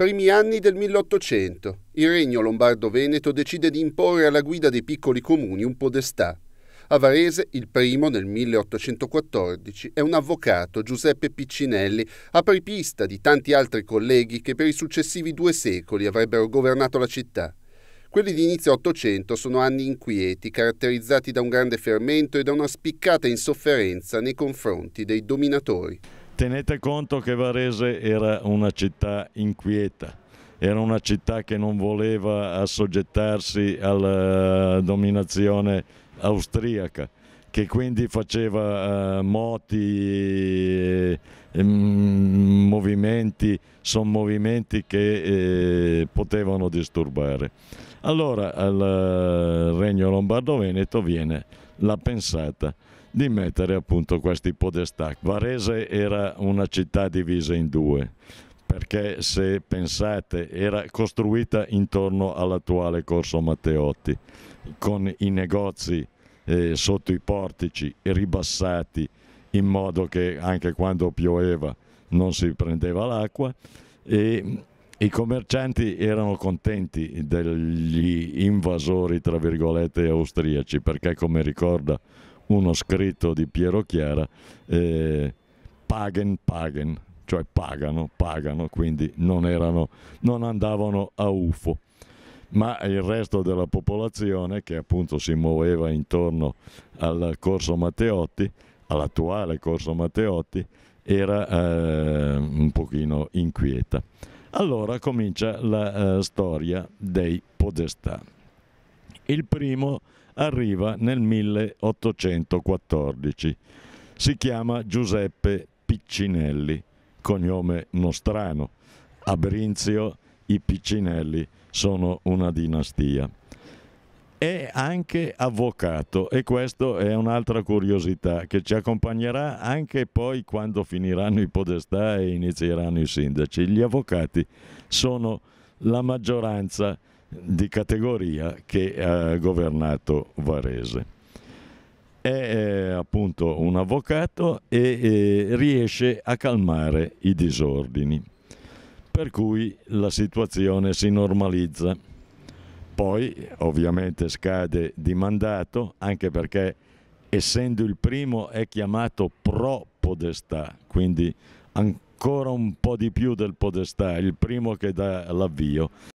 Primi anni del 1800. Il regno lombardo-veneto decide di imporre alla guida dei piccoli comuni un podestà. A Varese, il primo nel 1814, è un avvocato, Giuseppe Piccinelli, apripista di tanti altri colleghi che per i successivi due secoli avrebbero governato la città. Quelli di inizio Ottocento sono anni inquieti, caratterizzati da un grande fermento e da una spiccata insofferenza nei confronti dei dominatori tenete conto che Varese era una città inquieta, era una città che non voleva assoggettarsi alla eh, dominazione austriaca, che quindi faceva eh, moti, eh, movimenti, son movimenti che eh, potevano disturbare. Allora al eh, Regno Lombardo-Veneto viene la pensata di mettere appunto questi podestà. Varese era una città divisa in due, perché se pensate era costruita intorno all'attuale Corso Matteotti, con i negozi eh, sotto i portici ribassati in modo che anche quando pioveva non si prendeva l'acqua e i commercianti erano contenti degli invasori, tra virgolette, austriaci, perché come ricorda uno scritto di Piero Chiara, eh, pagen, pagen, cioè pagano, pagano, quindi non, erano, non andavano a UFO. Ma il resto della popolazione, che appunto si muoveva intorno al corso Matteotti, all'attuale corso Matteotti, era eh, un pochino inquieta. Allora comincia la eh, storia dei podestà. Il primo arriva nel 1814. Si chiama Giuseppe Piccinelli, cognome nostrano. A Brinzio i Piccinelli sono una dinastia è anche avvocato e questa è un'altra curiosità che ci accompagnerà anche poi quando finiranno i podestà e inizieranno i sindaci. Gli avvocati sono la maggioranza di categoria che ha governato Varese. È eh, appunto un avvocato e eh, riesce a calmare i disordini, per cui la situazione si normalizza. Poi ovviamente scade di mandato, anche perché essendo il primo è chiamato pro podestà, quindi ancora un po' di più del podestà, il primo che dà l'avvio.